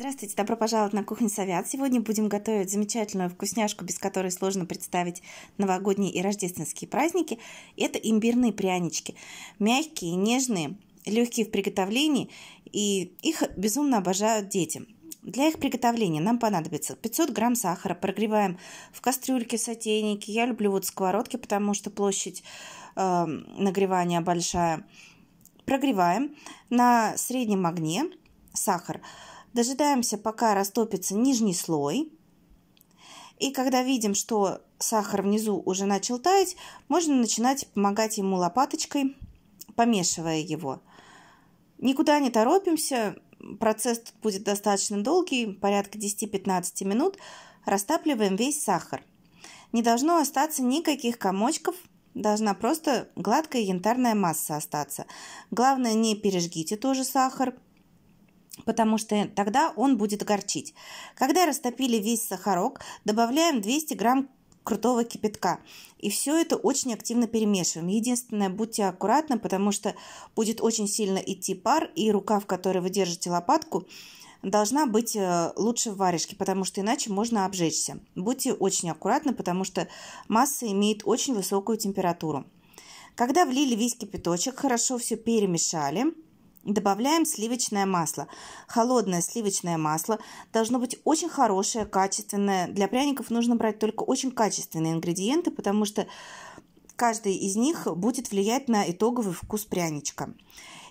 Здравствуйте, добро пожаловать на Кухню Совят. Сегодня будем готовить замечательную вкусняшку, без которой сложно представить новогодние и рождественские праздники. Это имбирные прянички. Мягкие, нежные, легкие в приготовлении, и их безумно обожают дети. Для их приготовления нам понадобится 500 грамм сахара. Прогреваем в кастрюльке, сотейнике. Я люблю вот сковородки, потому что площадь э, нагревания большая. Прогреваем на среднем огне Сахар Дожидаемся, пока растопится нижний слой. И когда видим, что сахар внизу уже начал таять, можно начинать помогать ему лопаточкой, помешивая его. Никуда не торопимся, процесс тут будет достаточно долгий, порядка 10-15 минут. Растапливаем весь сахар. Не должно остаться никаких комочков, должна просто гладкая янтарная масса остаться. Главное, не пережгите тоже сахар – потому что тогда он будет горчить. Когда растопили весь сахарок, добавляем 200 грамм крутого кипятка. И все это очень активно перемешиваем. Единственное, будьте аккуратны, потому что будет очень сильно идти пар, и рука, в которой вы держите лопатку, должна быть э, лучше в варежке, потому что иначе можно обжечься. Будьте очень аккуратны, потому что масса имеет очень высокую температуру. Когда влили весь кипяточек, хорошо все перемешали – Добавляем сливочное масло. Холодное сливочное масло должно быть очень хорошее, качественное. Для пряников нужно брать только очень качественные ингредиенты, потому что каждый из них будет влиять на итоговый вкус пряничка.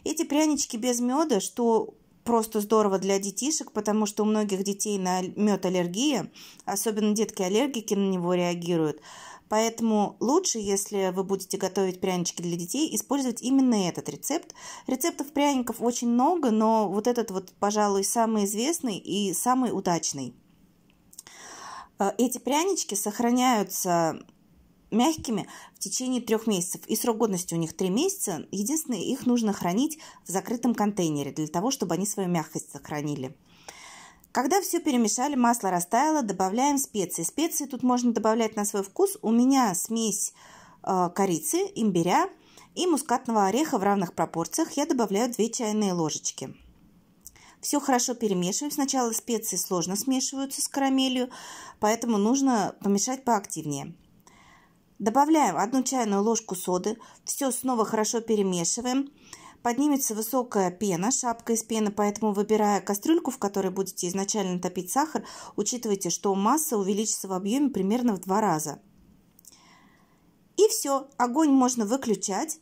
Эти прянички без меда, что просто здорово для детишек, потому что у многих детей на мед аллергия, особенно детки-аллергики на него реагируют. Поэтому лучше, если вы будете готовить прянички для детей, использовать именно этот рецепт. Рецептов пряников очень много, но вот этот вот, пожалуй, самый известный и самый удачный. Э, эти прянички сохраняются мягкими в течение трех месяцев. И срок годности у них три месяца. Единственное, их нужно хранить в закрытом контейнере для того, чтобы они свою мягкость сохранили. Когда все перемешали, масло растаяло, добавляем специи. Специи тут можно добавлять на свой вкус. У меня смесь э, корицы, имбиря и мускатного ореха в равных пропорциях. Я добавляю 2 чайные ложечки. Все хорошо перемешиваем. Сначала специи сложно смешиваются с карамелью, поэтому нужно помешать поактивнее. Добавляем одну чайную ложку соды, все снова хорошо перемешиваем. Поднимется высокая пена, шапка из пены, поэтому выбирая кастрюльку, в которой будете изначально топить сахар, учитывайте, что масса увеличится в объеме примерно в два раза. И все, огонь можно выключать.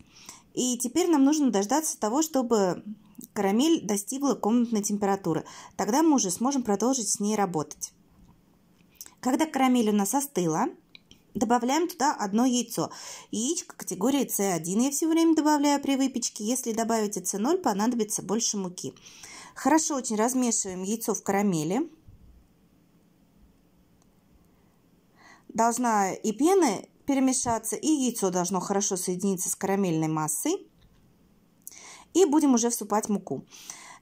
И теперь нам нужно дождаться того, чтобы карамель достигла комнатной температуры. Тогда мы уже сможем продолжить с ней работать. Когда карамель у нас остыла, Добавляем туда одно яйцо. Яичко категории С1 я все время добавляю при выпечке. Если добавите С0, понадобится больше муки. Хорошо очень размешиваем яйцо в карамели. Должна и пена перемешаться, и яйцо должно хорошо соединиться с карамельной массой. И будем уже всыпать муку.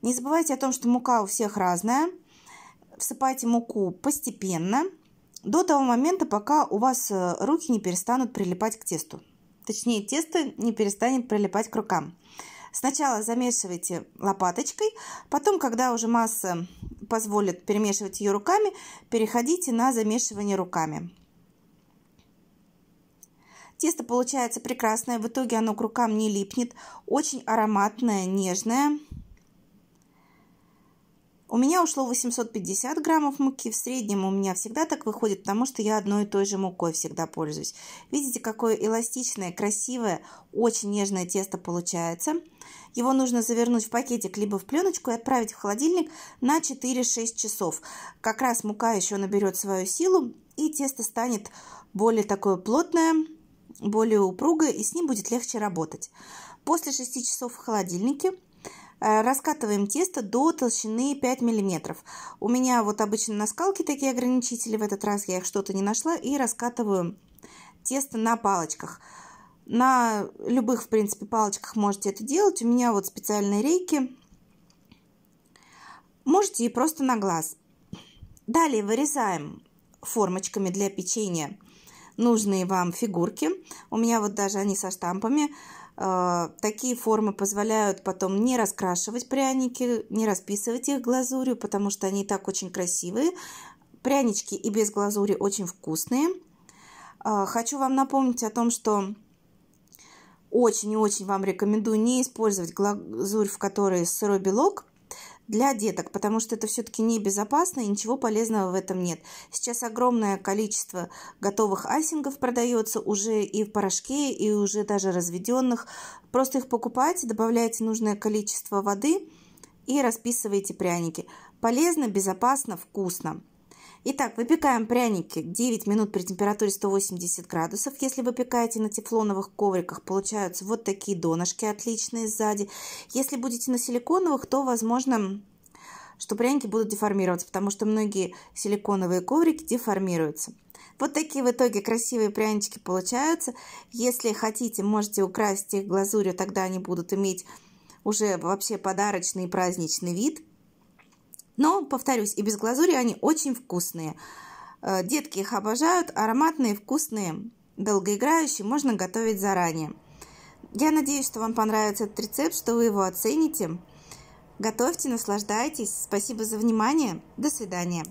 Не забывайте о том, что мука у всех разная. Всыпайте муку постепенно. Постепенно до того момента, пока у вас э, руки не перестанут прилипать к тесту. Точнее, тесто не перестанет прилипать к рукам. Сначала замешивайте лопаточкой, потом, когда уже масса позволит перемешивать ее руками, переходите на замешивание руками. Тесто получается прекрасное, в итоге оно к рукам не липнет, очень ароматное, нежное. У меня ушло 850 граммов муки. В среднем у меня всегда так выходит, потому что я одной и той же мукой всегда пользуюсь. Видите, какое эластичное, красивое, очень нежное тесто получается. Его нужно завернуть в пакетик либо в пленочку и отправить в холодильник на 4-6 часов. Как раз мука еще наберет свою силу, и тесто станет более такое плотное, более упругое, и с ним будет легче работать. После 6 часов в холодильнике Э, раскатываем тесто до толщины 5 мм. У меня вот обычно на скалке такие ограничители, в этот раз я их что-то не нашла. И раскатываю тесто на палочках. На любых, в принципе, палочках можете это делать. У меня вот специальные рейки. Можете и просто на глаз. Далее вырезаем формочками для печенья нужные вам фигурки. У меня вот даже они со штампами. А, такие формы позволяют потом не раскрашивать пряники, не расписывать их глазурью, потому что они и так очень красивые. Прянички и без глазури очень вкусные. А, хочу вам напомнить о том, что очень и очень вам рекомендую не использовать глазурь, в которой сырой белок, для деток, потому что это все-таки небезопасно и ничего полезного в этом нет. Сейчас огромное количество готовых айсингов продается уже и в порошке, и уже даже разведенных. Просто их покупайте, добавляйте нужное количество воды и расписывайте пряники. Полезно, безопасно, вкусно. Итак, выпекаем пряники 9 минут при температуре 180 градусов. Если выпекаете на тефлоновых ковриках, получаются вот такие донышки отличные сзади. Если будете на силиконовых, то, возможно, что пряники будут деформироваться, потому что многие силиконовые коврики деформируются. Вот такие в итоге красивые прянички получаются. Если хотите, можете украсить их глазурью, тогда они будут иметь уже вообще подарочный и праздничный вид – но, повторюсь, и без глазури они очень вкусные. Э, детки их обожают, ароматные, вкусные, долгоиграющие, можно готовить заранее. Я надеюсь, что вам понравится этот рецепт, что вы его оцените. Готовьте, наслаждайтесь. Спасибо за внимание. До свидания.